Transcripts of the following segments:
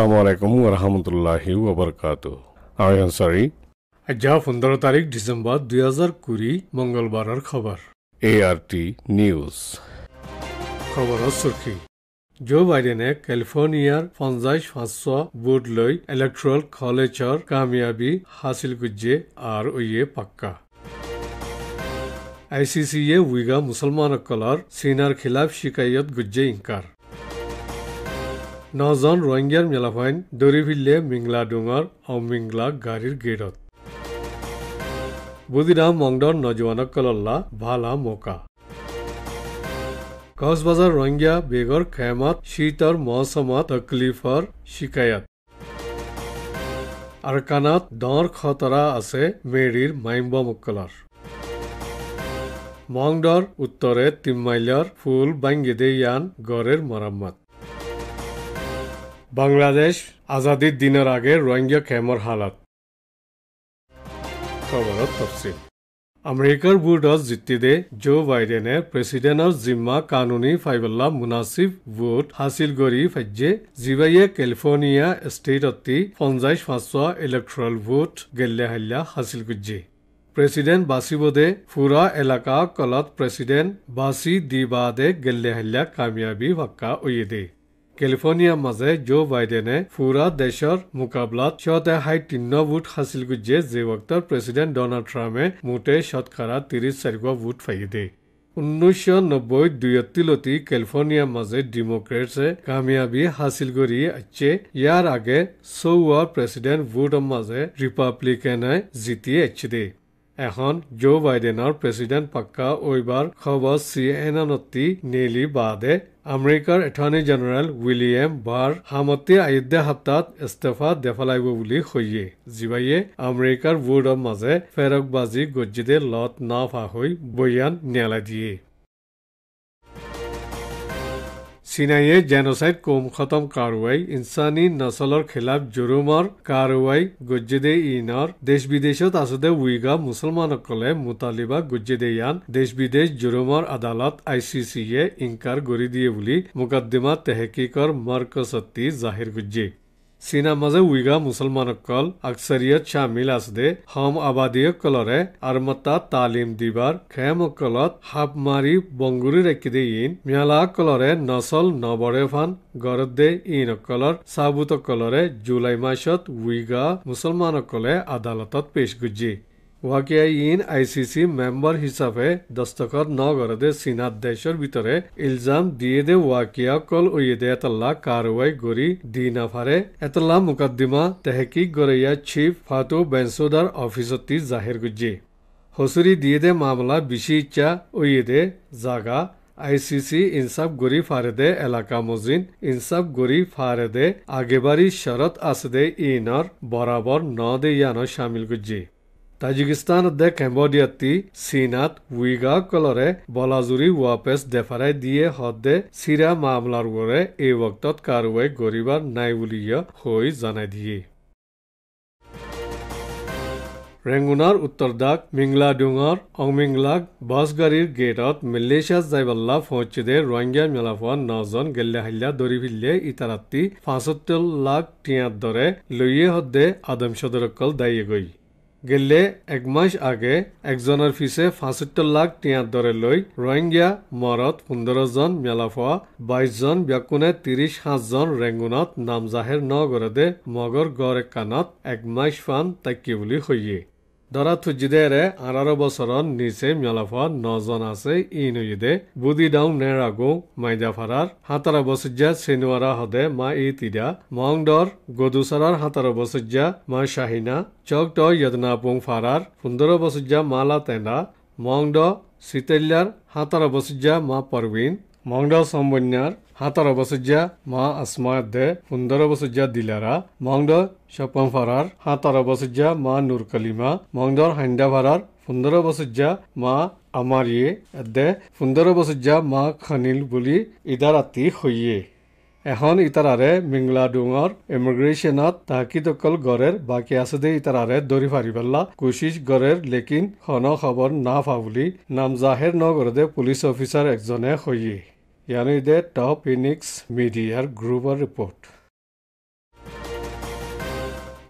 আসসালামু আলাইকুম রহমতুল্লাহি ওবরকাত আমি আনসারি যা পনেরো তারিখ ডিসেম্বর দুই হাজার কুড়ি মঙ্গলবারের খবর এ আর টি নিউজ খবরের সুর্খী জো বাইডেনে ক্যালিফোর্নিয়ার পঞ্চাশ পাঁচশ ভোট লৈ ইলেকট্রল কলেজর কামিয়াবি হাসিল করছে আর ওইয়ে পাক্কা আইসিসিয়ে উইগা মুসলমানসকলৰ চীনাৰ খিলাফ শিকায়ত গুজ্জে ইনকাৰ নজন ৰোহিংগীয়াৰ মেলাফাইন দৌৰি ফিৰিলে মিংলা ডোঙৰ অমিংলা গাড়ীৰ গেটত বুজিৰাম মংদৰ নজোৱানক কল্লা ভালা মৌকা কক্সবাজাৰ ৰোহিংগীয়া বেগৰ খেমত শীতৰ মৌচুমত তকলিফৰ শিকায়ত আৰকানত দৰ খতৰা আছে মেৰীৰ মাইম্বমকলৰ মংদৰ উত্তৰে তিম্মাইলৰ ফুল বাংগিদে ইয়ান গড়েৰ মৰাম্মত বাংলাদেশ আজাদির দিনের আগে রোহিঙ্গা খেমর হালাত আমেরিকার বুটত জিতি দে জো বাইডেনে প্রেসিডেন্টর জিম্মা কানুনি ফাইবল্লা মুনাসিব ভোট হাসিল করি ফাইজে জিবাইয়ে ক্যালিফোর্নিয়া স্টেট অতি পঞ্চাশ পাঁচশ ইলেকট্রাল ভোট গেল্লে হাল্লা হাসিল করছে প্রেসিডেন্ট বাসিবদে ফুরা এলাকা কলত প্রেসিডেন্ট বাসি দিবাদে গেল্লে হাল্লা কামিয়াবি ভাক্কা উইয়ে দে কেলিফৰ্নিয়াৰ মাজে জ' বাইডেনে ফুৰা দেশৰ মোকাবিলাত ছয়তে হাই তিন্ন ভোট হাছিল গুজে যে বক্তৰ প্ৰেছিডেণ্ট ডনাল্ড ট্ৰাম্পে মুঠে শতকৰা ত্ৰিশ চাৰিশ ভোট ফাই দিয়ে ঊনৈছশ নব্বৈ দুয়তিলতি কেলিফৰ্নিয়াৰ মাজে ডেমক্ৰেটছে কামিয়াবী হাছিল কৰি আছে ইয়াৰ আগে চৌৱা প্ৰেছিডেণ্ট ভোটৰ মাজে ৰিপাব্লিকেনে জিতি আছে দেই এখন জো বাইডেনৰ প্ৰেছিডেণ্ট পাক্কা ঐবাৰ খবৰ চি এন এনতি নেলি বাদে আমেৰিকাৰ এটৰ্নি জেনেৰেল উইলিয়াম বাৰ সামতি আয়ুধ্য সপ্তাহত ইস্তফা দেফালাইব বুলি সহিয়ে যিবাইয়ে আমেৰিকাৰ বৰ্ডৰ মাজে ফেৰকবাজি গজ্জিদে লত নাফা হৈ বৈয়ান ন্যায়ালয় দিয়ে চিনাইয়ে জেনচাইড কম খতম কাৰোৱাই ইনচানী নচলৰ খিলাফ জুৰুমৰ কাৰোৱাই গুজ্জেদে ইনৰ দেশ বিদেশত আছোতে উইগা মুছলমানসকলে মুতালিবা গুজ্জেদে ইয়ান দেশ বিদেশ জুৰুমৰ আদালত আই চি চিয়ে ইনকাৰ কৰি দিয়ে বুলি মোকদ্দমা তেহকিকৰ মৰ্কচতী জাহিৰ গুজ্জী চীনা মাজে উইগা মুছলমানসকল আকচৰিয়ত চামিল আছে হম আবাদীসকলৰে আৰ্মতা তালিম দিবাৰ খেমসকলত হাপ মাৰি বংগুৰি ৰাখি দে ইন মিয়ালাসকলৰে নচল নবৰেফান গৰদে ইনসকলৰ চাবুতসকলৰে জুলাই মাহত উইগা মুছলমানসকলে আদালতত পেশ গুজি ওয়াকিয়াইন আইসিসি মেম্বার হিসাবে দস্তখত নগরদে সিনাত দেশের ভিতরে ইলজাম দিয়ে দে ওয়াকিয়া কল দে এতলা কারওয়াই গরি দি না ফারে এতলা মুকদ্দিমা তেহকিক গরিয়া চিফ ফাতু বেনসুদার অফিসতি জাহির গুজি হসুরি দিয়ে দে মামলা বিশি ইচ্ছা দে জাগা আইসিসি ইনসাফ গরি দে এলাকা মজিন ইনসাফ গরি দে আগেবারি শরত আসদে ইনর বরাবর ন দে ইয়ানো শামিল গুজি তাজিকিস্তানতে কেম্বোডিয়াতি সিনাত উইগা কলরে বলাজুরি ওয়াপেস দেফারাই দিয়ে হদে সিরা মামলার উপরে এই বক্তত কারুয়ে গরিবার নাই বুলিয়া হই জানাই দিয়ে ৰেংগুনাৰ উত্তৰ দাগ মিংলা ডুঙর অংমিংলাক বাছ গেটত মেলেছিয়াত যাইবাল্লা ফৌচিদে ৰোহিংগা মেলাফোৱা নজন গেল্লা হাল্লা দৰি ফিল্লে ইতাৰাতি পঁচত্তৰ লাখ টিয়াত দৰে লৈয়ে সদ্দে আদম সদৰকল গৈ গেলে একমাস আগে একজনের ফিসে ফাঁসত্তর লাখ তিয়াত্তরে লই রোহিঙ্গা মরত পনেরো জন মেলা ফা বাইশ জন ব্যাকুনে তিরিশ সাত জন রেঙ্গুনত নামজাহের নগরদে মগর গড় কানত একমাস ফান তাকি বলে হইয়ে দরা থুজিদেরে আঠারো বছরন নিচে মিয়ালাফত নজন আছে ইনুইদে বুদি ডাউন নে রাগু মাইজাফারার হাতারা বসুজ্জা সিনুয়ারা হদে মা ই তিরা মংডর গদুসারার হাতারা বসুজ্জা মা শাহিনা চক ট ইয়দনাপুং ফারার পনেরো বসুজ্জা মালা তেনা মংড সিতেল্লার হাতারা বসুজ্জা মা পরবিন মংড সম্বন্যার হাতার অবসজ্জা মা আসমায়াত দে সুন্দর অবসজ্জা দিলারা মংদ সপম ফারার হাতার অবসজ্জা মা নূর কালিমা মংদর হান্ডা ফারার সুন্দর অবসজ্জা মা আমার ইয়ে দে সুন্দর অবসজ্জা মা খানিল বুলি ইদার আতি হইয়ে এখন ইতারারে মিংলা ডুঙর ইমিগ্রেশনত তাহাকি দকল গড়ের বাকি আছে দে ইতারারে দৌড়ি ফারি পেল্লা কোশিস গড়ের লেকিন খন খবৰ না বুলি নাম জাহের নগরদে পুলিশ অফিসার একজনে হইয়ে Here is the top Enix Media Grover report.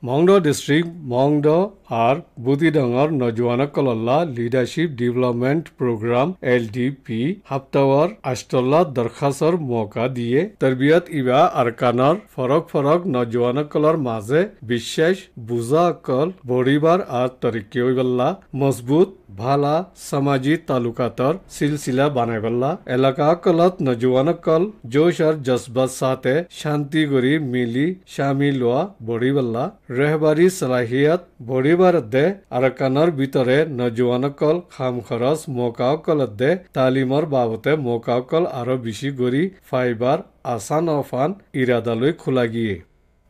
Mongdo District, Mongdo আর বুদিডাঙ্গার নজওয়ানা কলল্লা লিডারশিপ ডেভেলপমেন্ট প্রোগ্রাম এলডিপি হাফতাওয়ার আষ্টল্লা দরখাসর মৌকা দিয়ে তরবিয়ত ইবা আরকানর ফরক ফরক নজওয়ানা কলর মাঝে বিশ্বাস বুজা অকল বড়িবার আর তরিকিবাল্লা মজবুত ভালা সামাজী তালুকাতর সিলসিলা বানাগল্লা এলাকা কলত নজুয়ানক কল জোশ আর জজবাত সাথে শান্তি গরি মিলি সামিল হওয়া বড়িবল্লা রেহবারি সলাহিয়াত বড়িবার দে আরকানর ভিতরে নজুয়ানক কল খাম খরচ মৌকাও কলত দে তালিমর বাবতে মৌকাও কল আরো বেশি গরি ফাইবার আসান অফান ইরাদালই খোলা গিয়ে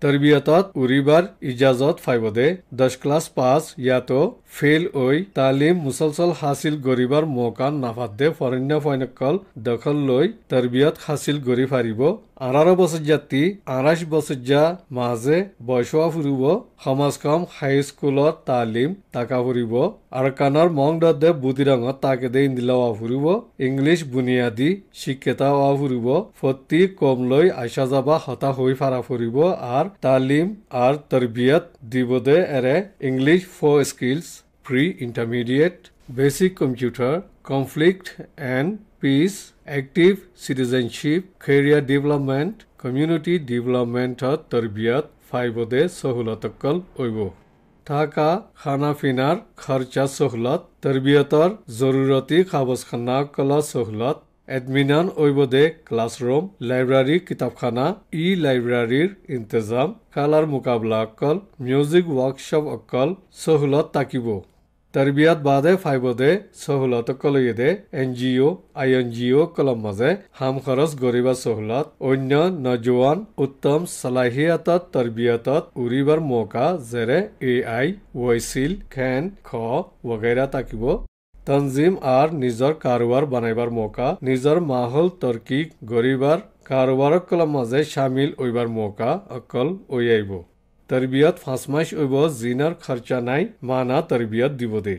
তৰবিয়তত উৰিবাৰ ইজাজত দে দহ ক্লাছ পাছ ইয়াতো ফেইল হৈ তালিম মুছলচল হাছিল গঢ়িবাৰ মৌকা নাফাত দে ফৰণ্য ফৈনকল দখল লৈ তৰবিয়ত হাছিল গঢ়ি ফাৰিব আৰাৰ বছৰ জাতি আঁৰাশ বছৰ যা মাজে বয়সুৱা ফুৰিব সমাজখন হাইস্কুলত তালিম টাকা ফুৰিব আৰু কানৰ মং দে বুদিৰঙত তাকে দে ইন্দিলা ফুৰিব ইংলিছ বুনিয়াদী শিক্ষেতা অ ফুৰিব ফটি কম লৈ আশা যাবা হতাশ হৈ ফাৰা ফুৰিব আৰু তালিম আৰু তৰবিয়ত দিব দে এৰে English for skills free intermediate basic computer conflict and peace active citizenship খেৰিয়া ডেভেলপমেণ্ট কমিউনিটি ডেভেলপমেণ্টত তৰবিয়ত ফাইবদে চহুলতকল অব থাকা খানা পিনাৰ খৰ্চা চহুলত তৰবিয়তৰ জৰুৰতী কাবজখানা কলা চহুলত এডমিনন ঐবদে ক্লাছৰুম লাইব্ৰেৰী কিতাপখানা ই লাইব্ৰেৰীৰ ইন্তজাম কালাৰ মোকাবিলা অকল মিউজিক ৱৰ্কশ্বপ অকল চহুলত থাকিব তৰবিয়াত বাদে ফাইবদে চহুলত কলিয়েদে N G O' I N G O' মাজে হাম খৰচ গৰিবা চহুলত অন্য নজোৱান উত্তম চলাহিয়াতত তৰবিয়াতত উৰিবৰ মৌকা যেৰে এ আই ৱাইচিল খেন খ বগেৰা থাকিব তঞ্জিম আৰু নিজৰ কাৰোবাৰ বনাইবাৰ মৌকা নিজৰ মাহল তৰ্কী গৰিবাৰ কাৰোবাৰ কলম মাজে চামিল অইবাৰ মৌকা অকল অয়াইব তৰবিয়ত ফাচমাইছ হ'ব জিনৰ খৰচা নাই মানা তৰবিয়ত দিব দে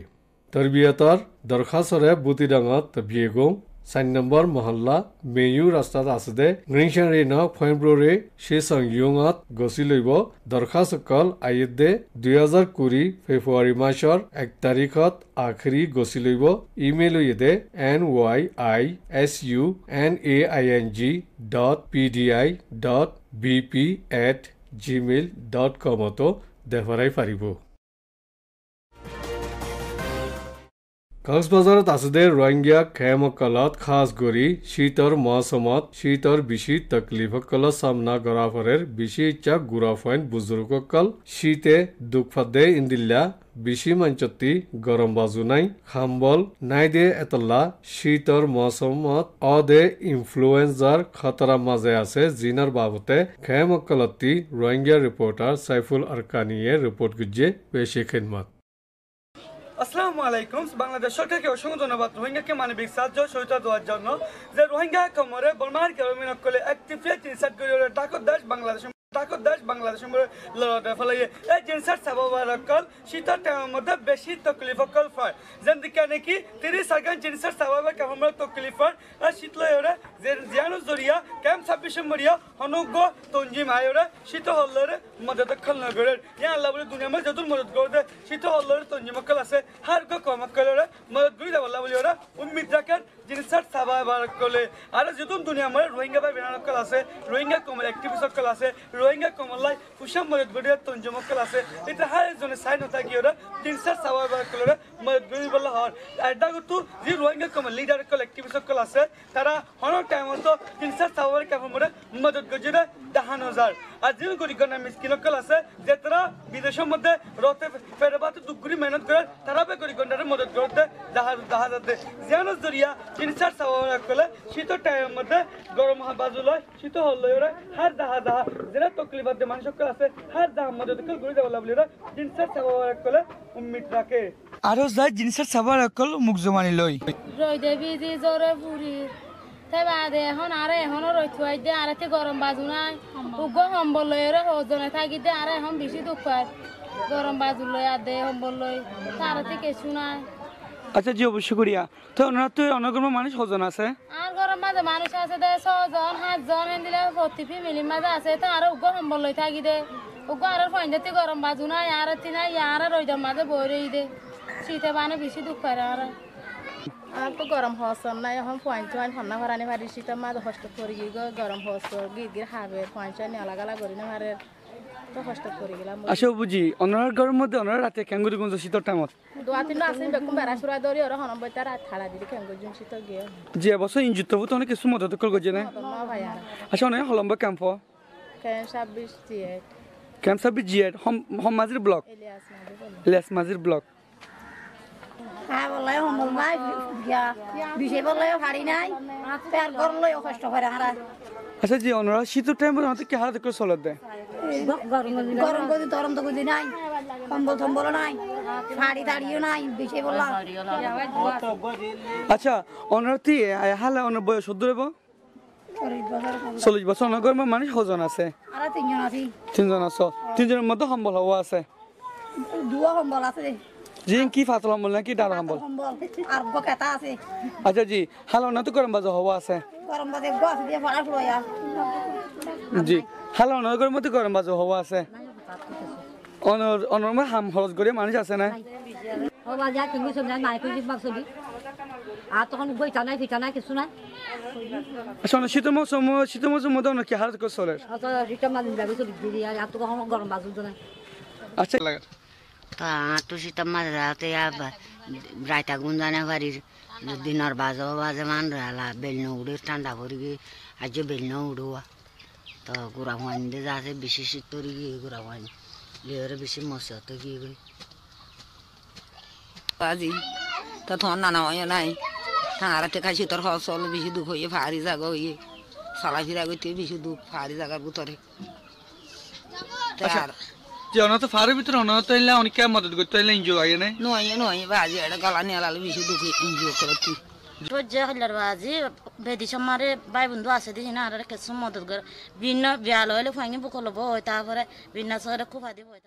তৰবিয়তৰ দৰখাস্তৰে বুটিডাঙত বিয়েগং চাৰি নম্বৰ মহল্লা মেয়ু ৰাস্তাত আছে দে গ্ৰীণ ফেব্ৰুৱাৰী শ্ৰী সংযুঙত গছি লৈব দৰখাস্তকল আয়ুদ্ধে দুহেজাৰ কুৰি ফেব্ৰুৱাৰী মাহৰ এক তাৰিখত আখৰি গুচি লৈব ইমেইল দে N Y I S U N A I N G dot P D I dot B P at gmail dot com ତ ଦେହରାଇ ପାରିବୁ কক্সবাজারত আছে রোহিঙ্গা খেমকল খাস গরি শীতর মৌসুমত শীতর বেশি তকলিফ কল সামনা করা ফরে বেশি ইচ্ছা গুড়া ফাইন বুজুর্গ কল শীতে দুঃখ দে ইন্দিল্লা বেশি মঞ্চতি গরম বাজু নাই খাম্বল নাই দে এতলা শীতর মৌসুমত অদে ইনফ্লুয়েঞ্জার খতরা মাঝে আছে জিনার বাবতে খেমকলতি রোহিঙ্গা রিপোর্টার সাইফুল আরকানিয়ে রিপোর্ট গুজে বেশি খেদমত আসসালামু আলাইকুম বাংলাদেশ সরকারকে অসংখ্য ধন্যবাদ রোহিঙ্গাকে মানবিক সাহায্য সহায়তা দেওয়ার জন্য যে রোহিঙ্গা কমরে বর্মার কেরমিনক কলে একটি ফ্লেট ইনসার্ট করে ডাকত দাস বাংলাদেশ তাকদাস বাংলাদেশ ফলে জিনসার সাবাবারকল শীতর মধ্যে বেশি তকলিফকল ফয় যেদিকে নাকি তিরিশ আগান জিনসার সাবাবার কামরা তকলিফর শীতলয় ওরা জিয়ানো জরিয়া ক্যাম ছাব্বিশ মরিয়া অনুজ্ঞ তঞ্জিম আয়োরা শীত হল্লরে মদত খল নগরের ইয়া আল্লাহ বলে দুনিয়া মধ্যে যদুর মদত করতে শীত হল্লরে তঞ্জিমকল আছে হার গো কমকল ওরা মদত গুড়ি দেব আল্লাহ বলে ওরা উম্মিদ রাখেন জিনিসটার চাবা বাৰকলে আৰু যোন দুনিয়া আমাৰ ৰোহিংগা বাই বেনাৰসকল আছে ৰোহিংগা কমল এক্টিভিষ্টসকল আছে ৰোহিংগা কমলাই হুছাম মদত গডিয়াৰ তঞ্জমসকল আছে এতিয়া হাৰ এজনে চাই নাথাকি ওরা জিনিসটার চাবা বাৰকলৰে মদত গৰিবলা হৰ এডাগতো যি ৰোহিংগা কমল লিডাৰসকল এক্টিভিষ্টসকল আছে তাৰা হনৰ টাইমতো জিনিসটার চাবা বাৰ কেমন মদত গজিৰে দাহান হাজাৰ আর যেন গরিবগণ মিসকিনকল আছে যে তারা বিদেশের মধ্যে রথে ফেরবাতে দুগুরি মেহনত করে তারা বে গরিবগণের মদত করতে জাহাজ জাহাজ আছে জিয়ানোর জরিয়া তিন চার সাবান করলে শীতের টাইমের মধ্যে গরম বাজু লয় শীত হল ওরা হার দাহা দাহা যারা তকলিফ বাদে মানুষকে আছে হার দাহা মদত করে ঘুরে যাওয়া লাভলি ওরা তিন চার সাবান করলে উম্মিদ রাখে আরো যায় জিনিসের সাবান অকল মুখ জমানি লই রয় দেবী যে জরে পুরীর তাই বাদে এখন আরে এখনো রইতে হয় দে আরে গরম বাজু নাই উগ্র সম্বল লই রে হজনে থাকি দে আরে এখন বেশি দুঃখ পায় গরম বাজু লই আর দে সম্বল লই তারে তে কিছু নাই আচ্ছা জি অবশ্যই করিয়া তো ওনার তো অনেক মানুষ হজন আছে আর গরম মাঝে মানুষ আছে দে ছজন সাতজন এনদিলে দিলে প্রতি ফ্যামিলির মাঝে আছে তো আরো উগ্র সম্বল লই থাকি দে উগ্র আর ফাইন্দাতে গরম বাজু নাই আর তি নাই আর রইদার মাঝে বই রই দে শীতে মানে বেশি দুঃখ পায় আর তো গরম হসন নাই এখন পয়েন্ট চয়েন হন্না ভারানি ভারিছি তো মা হস্ত করি গো গরম হস গির গির হাবে পয়েন্ট চয়েন নেওয়া লাগা করি না ভারে তো হস্ত করি গেলাম আসো বুঝি অনার গরম মধ্যে অনার রাতে ক্যাঙ্গুরি গুঞ্জ শীতর টাইমত দোয়া তিন আসেন বেকুম বেড়া সুরা দরি ওর হনম বইতা রাত থাড়া দিদি ক্যাঙ্গুরি গুঞ্জ শীতর গিয়ে যে অবশ্য ইঞ্জুত তবু তো অনেক কিছু মদত কল গজে না আসো আচ্ছা, অনেক হলম্বা ক্যাম্প ক্যাম্প ছাব্বিশ জিএড ক্যাম্প ছাব্বিশ জিএড হম হম মাজির ব্লক ইলিয়াস মাজির ব্লক হ্যাঁ নাই আচ্ছা জি অনুরা শীতের টাইম আমাদের কি হারা দেখে চলে দেয় গরম কদি নাই কম্বল টম্বল নাই শাড়ি দাড়িও নাই বেশি বললাম আচ্ছা অনরাতি হালা অনার বয়স সদ্য রেব চল্লিশ বছর অনগর সজন আছে তিনজন আছো তিনজনের মধ্যে সম্বল হওয়া আছে দুয়া সম্বল আছে জি কি ফাত কম্বল না কি ডার কম্বল আর বকেতা আছে আচ্ছা জি হালো না তো গরম বাজা হওয়া আছে গরম বাজে গস দিয়ে ভরা ফুয়া জি হালো না গরম তো গরম বাজা হওয়া আছে অনর অনর মা হাম খরচ করে মানুষ আছে না হওয়া যা তুমি সব না নাই কই বাপ সবি আর তখন বইটা নাই ফিটা নাই কিছু না শোনো শীত মৌসুম শীত মৌসুম মধ্যে অনেক কি হারত করে চলে শীত মাঝে যাবে চলি আর তো কখনো গরম বাজুর না আচ্ছা লাগে তো তুষি তো মাঝে রাতে রায়তা গুঞ্জানে বাড়ির দিনের বাজে বাজে মান রালা বেলনো উড়ে ঠান্ডা করে গিয়ে আজ বেলনো উড়ুয়া তো গুড়া ভাইন দিয়ে যাচ্ছে বেশি শীত করে গিয়ে গুড়া ভাইন লিওরে বেশি মশা তো গিয়ে গই আজি তো থন নানা হয় নাই ঠাঁড়া টেকা শীতর ফসল বেশি দুঃখ হইয়ে ফাড়ি জাগা হইয়ে চলাফেরা করতে বেশি দুঃখ ফাড়ি জাগার ভিতরে যে অনাথ ফারের ভিতরে অনাথ হইলে অনেক মদত করতে হইলে ইনজো আগে নাই নয় নয় বাজি এটা গলা নিয়ে লাল বেশি ঢুকে ইনজো করে তুই রোজা হইলার বাজি বেদি সম্মারে ভাই বন্ধু আছে দিছি না আর কিছু মদত করে ভিন্ন বিয়াল হইলে ফাইনি বুকলব হয় তারপরে ভিন্ন সরে খুব আদি হয়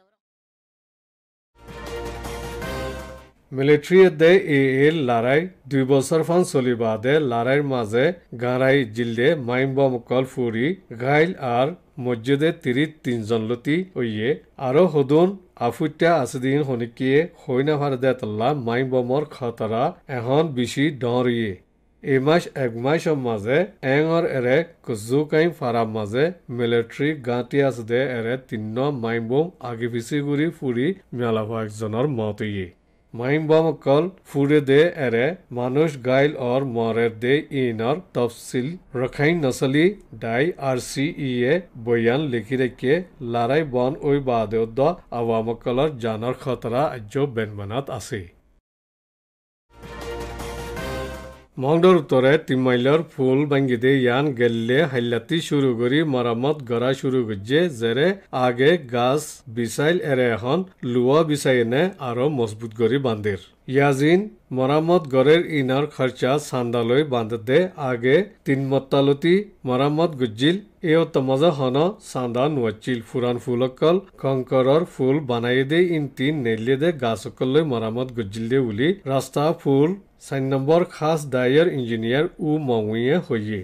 এ এর লাৰাই দুই বছৰমান চলি বাদে লাৰাইৰ মাজে গাৰাই মাইম বম কল ফুৰি ঘাইল আর মসজিদে তিৰিত তিনজন লতি অয়ে আৰু হদুন আফুত্যা আসদিন হনিকিয়ে হৈনা দে তল্লা বমর খতৰা এখন বেছি ডরিয়ে এই মাস এক মাসের মাঝে এং অর এরে কুজু কাইম ফারাম মাঝে মিলিটারি গাঁটি আছে দে এরে তিন্ন বম আগে পিছি ঘুরি ফুরি মেলা একজনের মত ইয়ে মাইম্বামকল ফুৰে দে এৰে মানুহ গাইল অৰ মৰে দে ইনৰ তফচিল ৰখাই নচলি ডাই আৰ চি ইয়ে বৈয়ান লিখি ৰাখে লাৰাই বন ঐ বাদ আৱামকলৰ জানৰ খতৰা আজ্য বেনমানত আছে মংডৰ উত্তৰে তিমাইলৰ ফুল ভাঙ্গি দে ইয়ান গেললে হাল্লাতি শুরু করি মরামত গড়া শুরু করছে জেরে আগে গাছ বিসাইল এরে এখন লুয়া বিসাই এনে মজবুত করি বান্ধির ইয়াজিন মরামত গড়ের ইনার খরচা সান্দালই বান্ধ দে আগে তিন মতালতি মরামত গুজিল এও তমাজা হন সান্দা নুয়াচিল ফুরান ফুলকল কঙ্করর ফুল বানাই দে ইন তিন নেলিয়ে দে গাছ সকলে মরামত গুজিল দে বলি ৰাস্তা ফুল চাৰি নম্বৰ খাচ ডায়েৰ ইঞ্জিনিয়াৰ উ মঙুয়ে হৈয়ে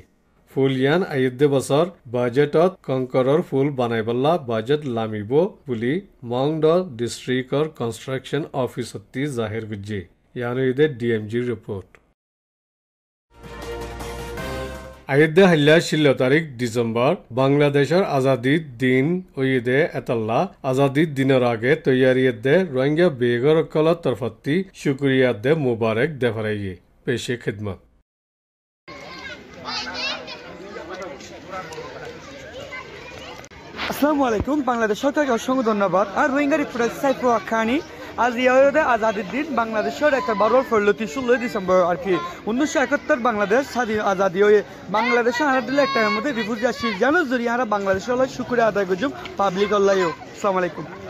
ফুলিয়ান আয়ুধ্য বছৰ বাজেটত কংকৰৰ ফুল বনাই পেলা বাজেট লামিব বুলি মং দ ডিষ্ট্ৰিক্টৰ কনষ্ট্ৰাকশ্যন অফিচতী জাহিৰ বুজি ইয়ানুইদে ডি এম জিৰ ৰিপৰ্ট আয়োধ্যা হাল্লা ষোল তারিখ ডিসেম্বর বাংলাদেশের আজাদির দিন ওইদে এতাল্লা আজাদির দিনের আগে তৈয়ারি দে রোহিঙ্গা বেগর বেগরকলার তরফতি দে মুবারক দে ফারাইয়ে পেশে খিদমত আসসালামু আলাইকুম বাংলাদেশ সরকারকে অসংখ্য ধন্যবাদ আর রোহিঙ্গা রিপোর্টার সাইফু আখানি আজ রিয়াদে আজাদির দিন বাংলাদেশের একটা বারোর ফেরলতি ষোলোই ডিসেম্বর আর কি উনিশশো একাত্তর বাংলাদেশ স্বাধীন আজাদি হয়ে বাংলাদেশে হারা দিলে একটা মধ্যে রিফিউজি আসি জানো যদি হারা বাংলাদেশ আল্লাহ শুকুরে আদায় করছি পাবলিক আল্লাহ আসসালামু আলাইকুম